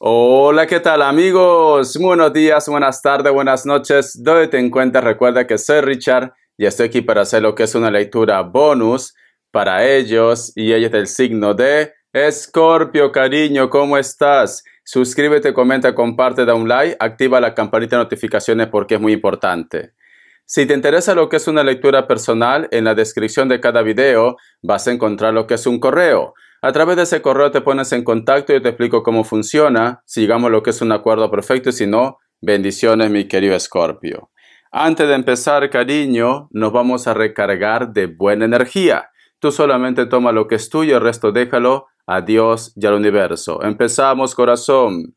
Hola, ¿qué tal amigos? Buenos días, buenas tardes, buenas noches. Dónde te encuentras, recuerda que soy Richard y estoy aquí para hacer lo que es una lectura bonus para ellos y ella del signo de Escorpio, cariño, ¿cómo estás? Suscríbete, comenta, comparte, da un like, activa la campanita de notificaciones porque es muy importante. Si te interesa lo que es una lectura personal, en la descripción de cada video vas a encontrar lo que es un correo. A través de ese correo te pones en contacto y te explico cómo funciona, si llegamos lo que es un acuerdo perfecto y si no, bendiciones mi querido Escorpio. Antes de empezar, cariño, nos vamos a recargar de buena energía. Tú solamente toma lo que es tuyo, el resto déjalo a Dios y al universo. Empezamos, corazón.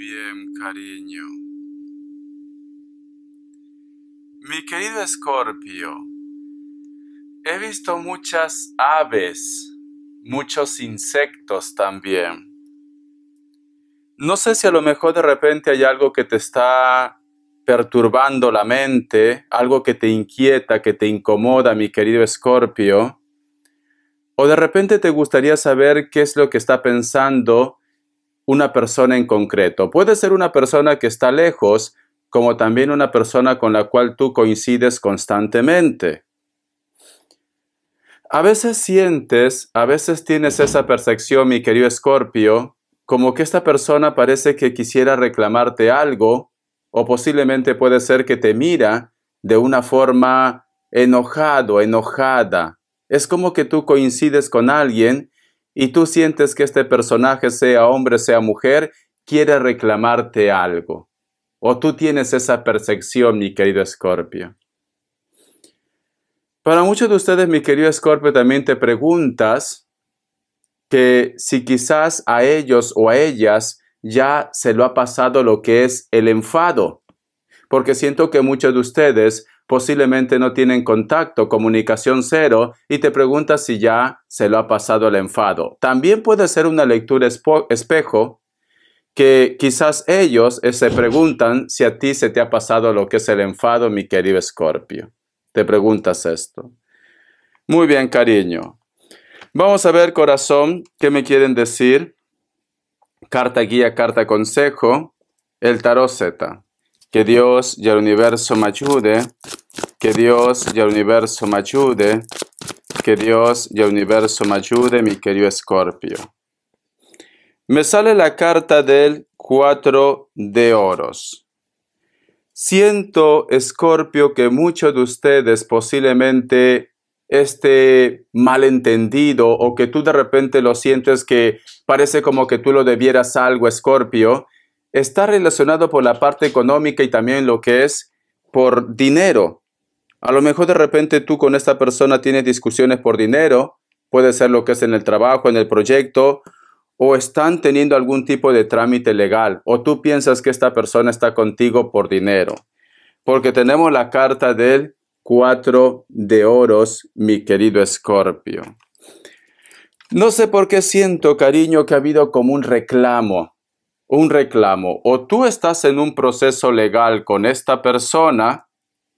bien, cariño. Mi querido Escorpio, he visto muchas aves, muchos insectos también. No sé si a lo mejor de repente hay algo que te está perturbando la mente, algo que te inquieta, que te incomoda, mi querido Escorpio. O de repente te gustaría saber qué es lo que está pensando una persona en concreto. Puede ser una persona que está lejos, como también una persona con la cual tú coincides constantemente. A veces sientes, a veces tienes esa percepción, mi querido Escorpio, como que esta persona parece que quisiera reclamarte algo, o posiblemente puede ser que te mira de una forma enojado, enojada. Es como que tú coincides con alguien y tú sientes que este personaje, sea hombre, sea mujer, quiere reclamarte algo. O tú tienes esa percepción, mi querido Escorpio. Para muchos de ustedes, mi querido Escorpio, también te preguntas que si quizás a ellos o a ellas ya se lo ha pasado lo que es el enfado. Porque siento que muchos de ustedes posiblemente no tienen contacto, comunicación cero, y te preguntas si ya se lo ha pasado el enfado. También puede ser una lectura espejo que quizás ellos eh, se preguntan si a ti se te ha pasado lo que es el enfado, mi querido Escorpio. Te preguntas esto. Muy bien, cariño. Vamos a ver, corazón, qué me quieren decir. Carta guía, carta consejo, el tarot Z. Que Dios y el universo me ayude. Que Dios y el universo me ayude. Que Dios y el universo me ayude, mi querido Escorpio. Me sale la carta del cuatro de oros. Siento, Escorpio, que muchos de ustedes posiblemente este malentendido o que tú de repente lo sientes que parece como que tú lo debieras algo, Escorpio, está relacionado por la parte económica y también lo que es por dinero. A lo mejor de repente tú con esta persona tienes discusiones por dinero, puede ser lo que es en el trabajo, en el proyecto, o están teniendo algún tipo de trámite legal, o tú piensas que esta persona está contigo por dinero. Porque tenemos la carta del cuatro de oros, mi querido Escorpio. No sé por qué siento, cariño, que ha habido como un reclamo un reclamo o tú estás en un proceso legal con esta persona,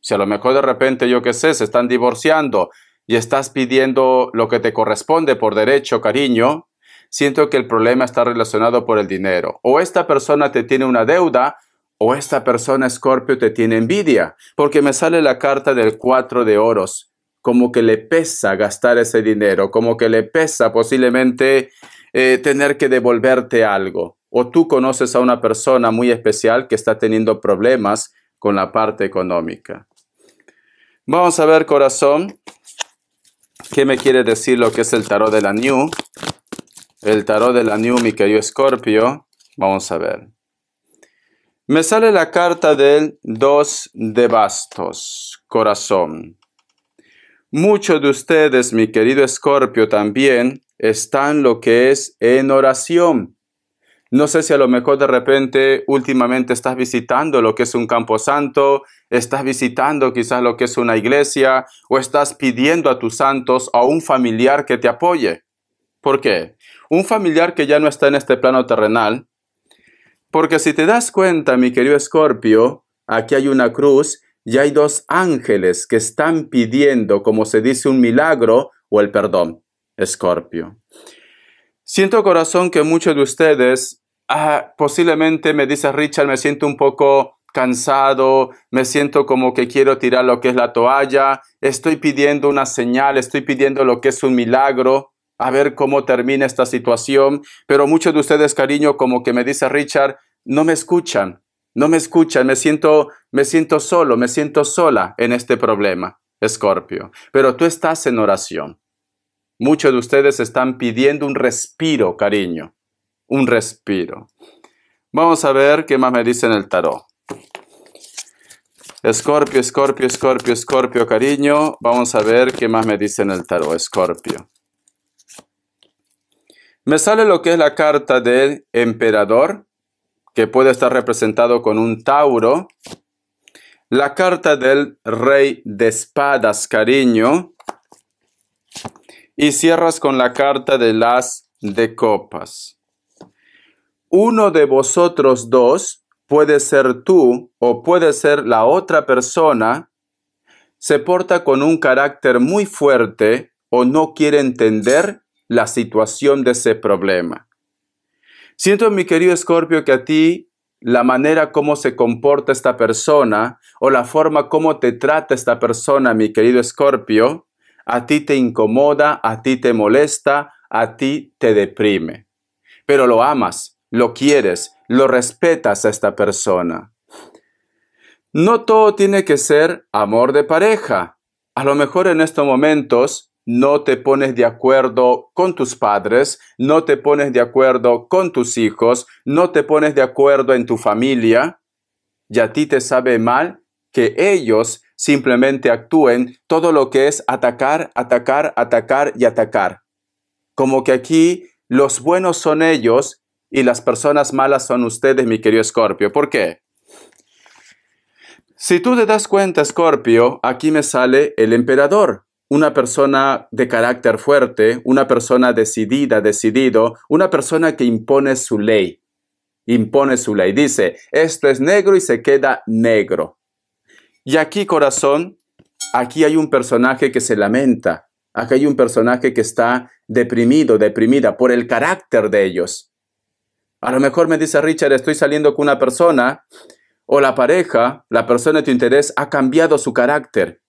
si a lo mejor de repente yo qué sé, se están divorciando y estás pidiendo lo que te corresponde por derecho, cariño, siento que el problema está relacionado por el dinero. O esta persona te tiene una deuda o esta persona, Scorpio, te tiene envidia, porque me sale la carta del cuatro de oros, como que le pesa gastar ese dinero, como que le pesa posiblemente eh, tener que devolverte algo o tú conoces a una persona muy especial que está teniendo problemas con la parte económica. Vamos a ver, corazón, qué me quiere decir lo que es el tarot de la New. El tarot de la New, mi querido Escorpio. Vamos a ver. Me sale la carta del 2 de bastos, corazón. Muchos de ustedes, mi querido Escorpio, también están lo que es en oración. No sé si a lo mejor de repente últimamente estás visitando lo que es un camposanto, estás visitando quizás lo que es una iglesia o estás pidiendo a tus santos a un familiar que te apoye. ¿Por qué? Un familiar que ya no está en este plano terrenal. Porque si te das cuenta, mi querido Escorpio, aquí hay una cruz y hay dos ángeles que están pidiendo, como se dice, un milagro o el perdón. Escorpio. Siento corazón que muchos de ustedes posiblemente me dice Richard, me siento un poco cansado, me siento como que quiero tirar lo que es la toalla, estoy pidiendo una señal, estoy pidiendo lo que es un milagro, a ver cómo termina esta situación, pero muchos de ustedes, cariño, como que me dice Richard, no me escuchan, no me escuchan, me siento, me siento solo, me siento sola en este problema, Escorpio, pero tú estás en oración. Muchos de ustedes están pidiendo un respiro, cariño un respiro. Vamos a ver qué más me dice en el tarot. Escorpio, Escorpio, Escorpio, Escorpio, cariño. Vamos a ver qué más me dice en el tarot, Escorpio. Me sale lo que es la carta del emperador, que puede estar representado con un Tauro. La carta del rey de espadas, cariño. Y cierras con la carta de las de copas uno de vosotros dos, puede ser tú o puede ser la otra persona, se porta con un carácter muy fuerte o no quiere entender la situación de ese problema. Siento, mi querido Escorpio, que a ti la manera como se comporta esta persona o la forma como te trata esta persona, mi querido Escorpio, a ti te incomoda, a ti te molesta, a ti te deprime. Pero lo amas, lo quieres, lo respetas a esta persona. No todo tiene que ser amor de pareja. A lo mejor en estos momentos no te pones de acuerdo con tus padres, no te pones de acuerdo con tus hijos, no te pones de acuerdo en tu familia, y a ti te sabe mal que ellos simplemente actúen todo lo que es atacar, atacar, atacar y atacar. Como que aquí los buenos son ellos y las personas malas son ustedes, mi querido Escorpio. ¿Por qué? Si tú te das cuenta, Escorpio, aquí me sale el emperador, una persona de carácter fuerte, una persona decidida, decidido, una persona que impone su ley. Impone su ley, dice, esto es negro y se queda negro. Y aquí, corazón, aquí hay un personaje que se lamenta, Aquí hay un personaje que está deprimido, deprimida por el carácter de ellos. A lo mejor me dice Richard, estoy saliendo con una persona o la pareja, la persona de tu interés ha cambiado su carácter.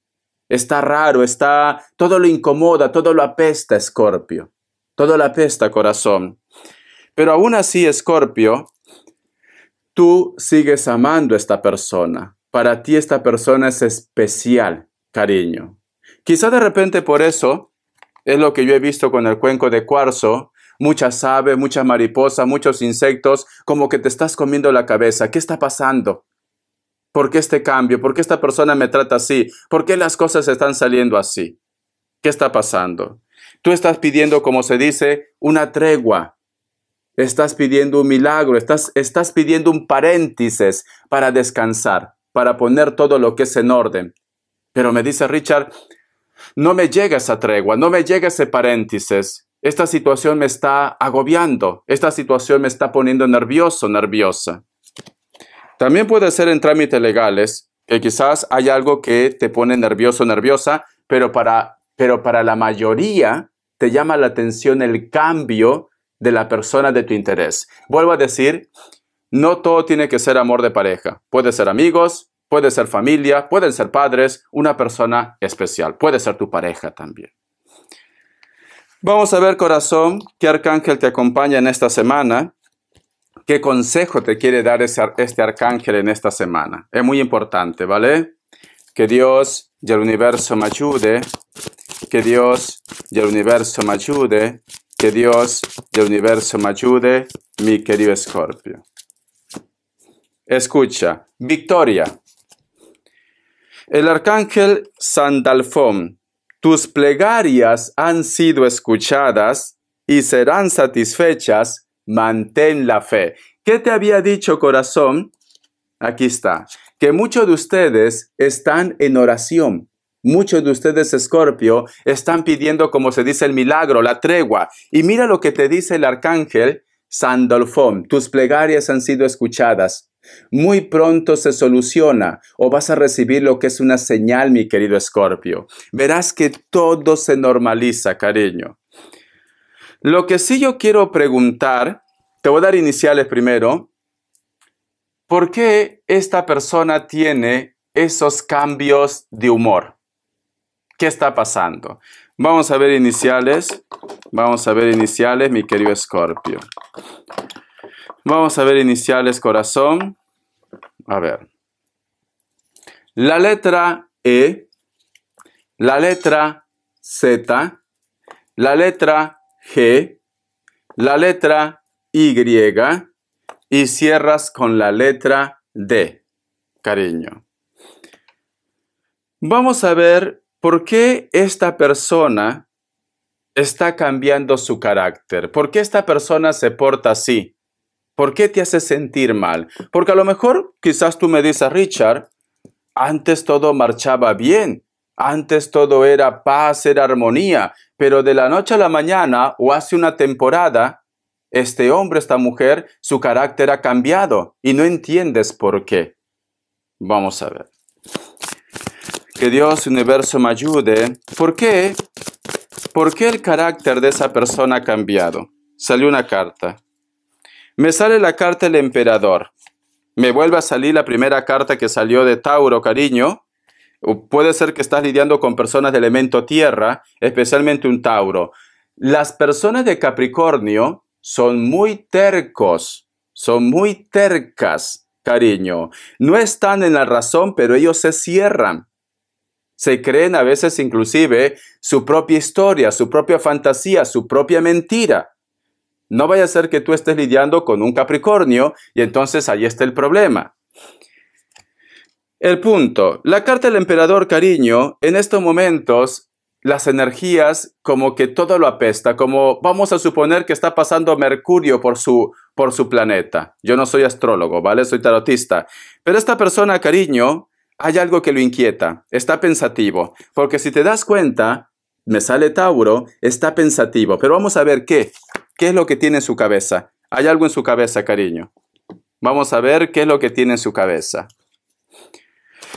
Está raro, está, todo lo incomoda, todo lo apesta, Escorpio. Todo lo apesta, corazón. Pero aún así, Escorpio, tú sigues amando a esta persona. Para ti esta persona es especial, cariño. Quizá de repente por eso, es lo que yo he visto con el cuenco de cuarzo, muchas aves, muchas mariposas, muchos insectos, como que te estás comiendo la cabeza. ¿Qué está pasando? ¿Por qué este cambio? ¿Por qué esta persona me trata así? ¿Por qué las cosas están saliendo así? ¿Qué está pasando? Tú estás pidiendo, como se dice, una tregua. Estás pidiendo un milagro, estás, estás pidiendo un paréntesis para descansar, para poner todo lo que es en orden. Pero me dice Richard, no me llega esa tregua, no me llega ese paréntesis esta situación me está agobiando, esta situación me está poniendo nervioso, nerviosa. También puede ser en trámites legales, que quizás hay algo que te pone nervioso, nerviosa, pero para, pero para la mayoría te llama la atención el cambio de la persona de tu interés. Vuelvo a decir, no todo tiene que ser amor de pareja. Puede ser amigos, puede ser familia, pueden ser padres, una persona especial, puede ser tu pareja también. Vamos a ver, corazón, qué arcángel te acompaña en esta semana, qué consejo te quiere dar ese, este arcángel en esta semana. Es muy importante, ¿vale? Que Dios y el universo me ayude, que Dios y el universo me ayude, que Dios del universo me ayude, mi querido Escorpio. Escucha, victoria. El arcángel Sandalfón tus plegarias han sido escuchadas y serán satisfechas. Mantén la fe. ¿Qué te había dicho corazón? Aquí está. Que muchos de ustedes están en oración. Muchos de ustedes, Escorpio, están pidiendo, como se dice, el milagro, la tregua. Y mira lo que te dice el arcángel Sandalfón, tus plegarias han sido escuchadas. Muy pronto se soluciona o vas a recibir lo que es una señal, mi querido Escorpio. Verás que todo se normaliza, cariño. Lo que sí yo quiero preguntar, te voy a dar iniciales primero, ¿por qué esta persona tiene esos cambios de humor? ¿Qué está pasando? Vamos a ver iniciales. Vamos a ver iniciales, mi querido Escorpio. Vamos a ver iniciales, corazón. A ver. La letra E, la letra Z, la letra G, la letra Y y cierras con la letra D, cariño. Vamos a ver ¿por qué esta persona está cambiando su carácter? ¿Por qué esta persona se porta así? ¿Por qué te hace sentir mal? Porque a lo mejor quizás tú me dices, Richard, antes todo marchaba bien, antes todo era paz, era armonía, pero de la noche a la mañana o hace una temporada, este hombre, esta mujer, su carácter ha cambiado y no entiendes por qué. Vamos a ver que Dios universo me ayude. ¿Por qué? ¿Por qué el carácter de esa persona ha cambiado? Salió una carta. Me sale la carta del emperador. Me vuelve a salir la primera carta que salió de Tauro, cariño. Puede ser que estás lidiando con personas de elemento tierra, especialmente un Tauro. Las personas de Capricornio son muy tercos, son muy tercas, cariño. No están en la razón, pero ellos se cierran. Se creen a veces inclusive su propia historia, su propia fantasía, su propia mentira. No vaya a ser que tú estés lidiando con un Capricornio y entonces ahí está el problema. El punto, la carta del emperador cariño, en estos momentos las energías como que todo lo apesta, como vamos a suponer que está pasando Mercurio por su, por su planeta. Yo no soy astrólogo, ¿vale? Soy tarotista. Pero esta persona, cariño, hay algo que lo inquieta, está pensativo, porque si te das cuenta, me sale Tauro, está pensativo, pero vamos a ver qué, qué es lo que tiene en su cabeza. Hay algo en su cabeza, cariño. Vamos a ver qué es lo que tiene en su cabeza.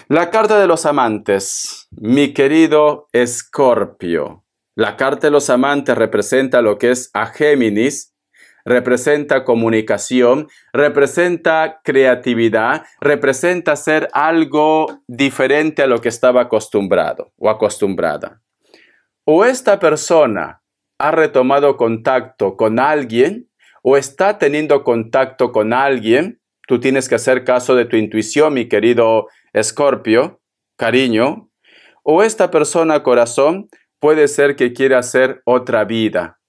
La carta de los amantes, mi querido Escorpio. La carta de los amantes representa lo que es a Géminis representa comunicación, representa creatividad, representa ser algo diferente a lo que estaba acostumbrado o acostumbrada. O esta persona ha retomado contacto con alguien o está teniendo contacto con alguien, tú tienes que hacer caso de tu intuición, mi querido Escorpio, cariño, o esta persona corazón puede ser que quiera hacer otra vida.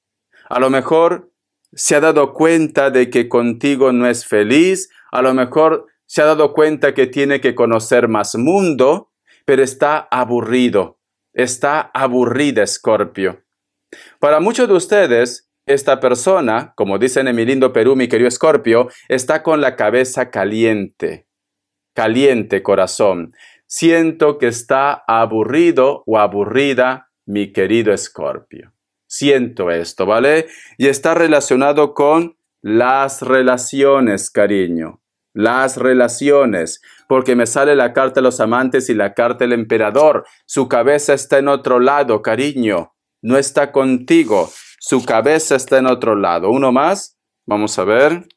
A lo mejor se ha dado cuenta de que contigo no es feliz, a lo mejor se ha dado cuenta que tiene que conocer más mundo, pero está aburrido, está aburrida Escorpio. Para muchos de ustedes, esta persona, como dicen en mi lindo Perú, mi querido Escorpio, está con la cabeza caliente, caliente corazón. Siento que está aburrido o aburrida, mi querido Escorpio siento esto, ¿vale? Y está relacionado con las relaciones, cariño. Las relaciones, porque me sale la carta de los amantes y la carta del emperador. Su cabeza está en otro lado, cariño. No está contigo. Su cabeza está en otro lado. Uno más. Vamos a ver.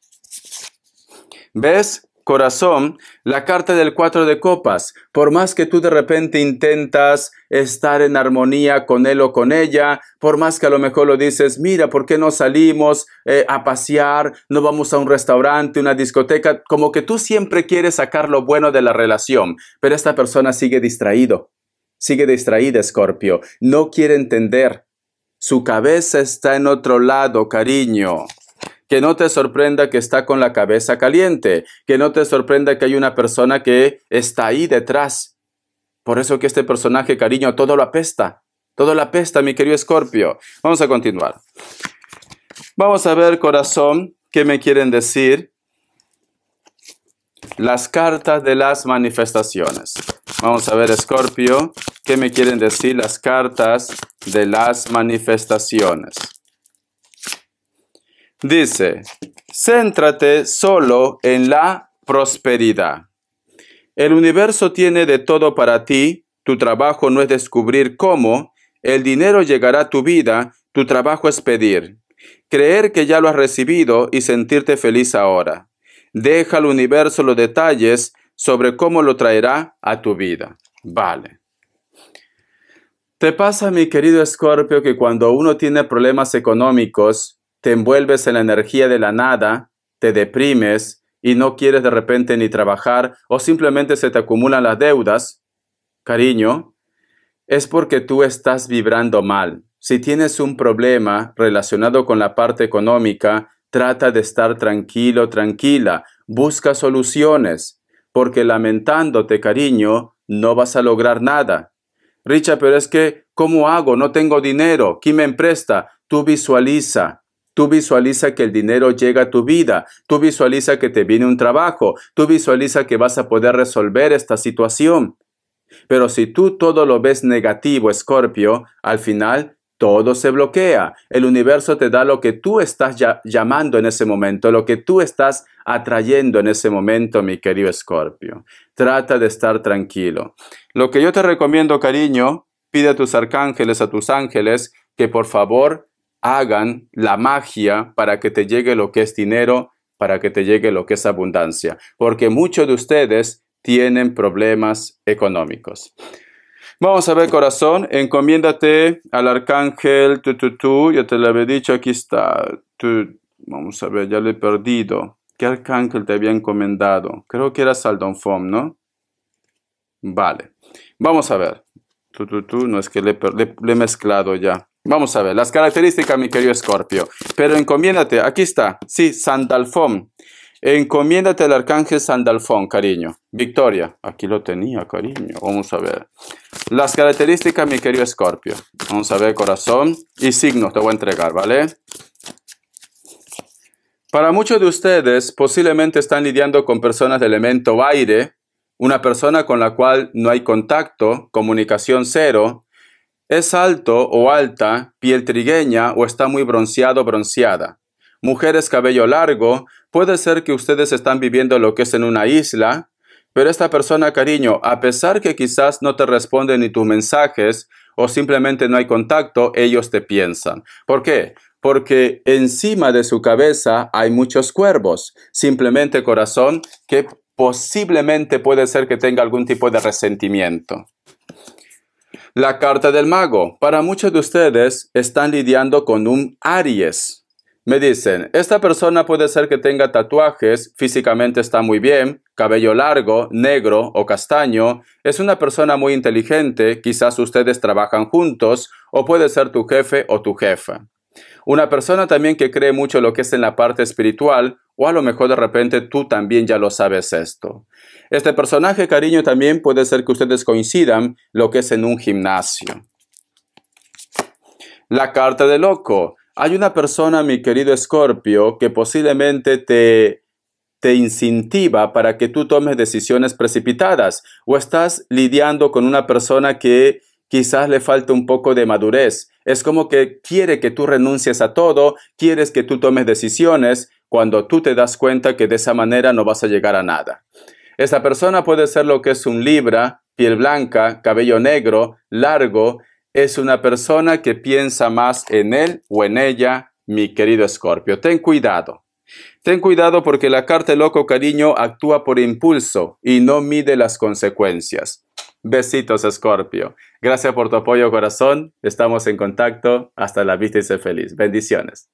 ¿Ves? corazón la carta del cuatro de copas. Por más que tú de repente intentas estar en armonía con él o con ella, por más que a lo mejor lo dices, mira, ¿por qué no salimos eh, a pasear? No vamos a un restaurante, una discoteca, como que tú siempre quieres sacar lo bueno de la relación, pero esta persona sigue distraído, sigue distraída, escorpio no quiere entender. Su cabeza está en otro lado, cariño que no te sorprenda que está con la cabeza caliente, que no te sorprenda que hay una persona que está ahí detrás. Por eso que este personaje, cariño, todo lo apesta, todo lo apesta, mi querido Escorpio. Vamos a continuar. Vamos a ver, corazón, qué me quieren decir las cartas de las manifestaciones. Vamos a ver, Escorpio, qué me quieren decir las cartas de las manifestaciones. Dice, céntrate solo en la prosperidad. El universo tiene de todo para ti, tu trabajo no es descubrir cómo, el dinero llegará a tu vida, tu trabajo es pedir, creer que ya lo has recibido y sentirte feliz ahora. Deja al universo los detalles sobre cómo lo traerá a tu vida. Vale. Te pasa, mi querido Escorpio, que cuando uno tiene problemas económicos, te envuelves en la energía de la nada, te deprimes y no quieres de repente ni trabajar o simplemente se te acumulan las deudas, cariño, es porque tú estás vibrando mal. Si tienes un problema relacionado con la parte económica, trata de estar tranquilo, tranquila, busca soluciones, porque lamentándote, cariño, no vas a lograr nada. Richa, pero es que, ¿cómo hago? No tengo dinero. ¿Quién me empresta? Tú visualiza, Tú visualiza que el dinero llega a tu vida, tú visualiza que te viene un trabajo, tú visualiza que vas a poder resolver esta situación. Pero si tú todo lo ves negativo, Escorpio, al final todo se bloquea. El universo te da lo que tú estás llamando en ese momento, lo que tú estás atrayendo en ese momento, mi querido Escorpio. Trata de estar tranquilo. Lo que yo te recomiendo, cariño, pide a tus arcángeles, a tus ángeles, que por favor hagan la magia para que te llegue lo que es dinero, para que te llegue lo que es abundancia, porque muchos de ustedes tienen problemas económicos. Vamos a ver, corazón, encomiéndate al arcángel, tú, ya te lo había dicho, aquí está, vamos a ver, ya lo he perdido. ¿Qué arcángel te había encomendado? Creo que era Saldonfón, ¿no? Vale, vamos a ver. Tú, no es que le he mezclado ya. Vamos a ver, las características, mi querido Escorpio. Pero encomiéndate, aquí está, sí, Sandalfón. Encomiéndate al arcángel Sandalfón, cariño. Victoria, aquí lo tenía, cariño. Vamos a ver. Las características, mi querido Escorpio. Vamos a ver, corazón y signos te voy a entregar, ¿vale? Para muchos de ustedes, posiblemente están lidiando con personas de elemento aire, una persona con la cual no hay contacto, comunicación cero, es alto o alta, piel trigueña o está muy bronceado o bronceada. Mujeres cabello largo, puede ser que ustedes están viviendo lo que es en una isla, pero esta persona, cariño, a pesar que quizás no te responde ni tus mensajes o simplemente no hay contacto, ellos te piensan. ¿Por qué? Porque encima de su cabeza hay muchos cuervos. Simplemente corazón que posiblemente puede ser que tenga algún tipo de resentimiento. La carta del mago. Para muchos de ustedes están lidiando con un Aries. Me dicen, esta persona puede ser que tenga tatuajes, físicamente está muy bien, cabello largo, negro o castaño, es una persona muy inteligente, quizás ustedes trabajan juntos o puede ser tu jefe o tu jefa. Una persona también que cree mucho lo que es en la parte espiritual, o a lo mejor de repente tú también ya lo sabes esto. Este personaje, cariño, también puede ser que ustedes coincidan lo que es en un gimnasio. La carta de loco. Hay una persona, mi querido Escorpio, que posiblemente te te incentiva para que tú tomes decisiones precipitadas o estás lidiando con una persona que quizás le falta un poco de madurez es como que quiere que tú renuncies a todo, quieres que tú tomes decisiones cuando tú te das cuenta que de esa manera no vas a llegar a nada. Esa persona puede ser lo que es un libra, piel blanca, cabello negro, largo. Es una persona que piensa más en él o en ella, mi querido Escorpio. Ten cuidado. Ten cuidado porque la carta loco cariño actúa por impulso y no mide las consecuencias. Besitos, Escorpio. Gracias por tu apoyo, corazón. Estamos en contacto. Hasta la vista y sé feliz. Bendiciones.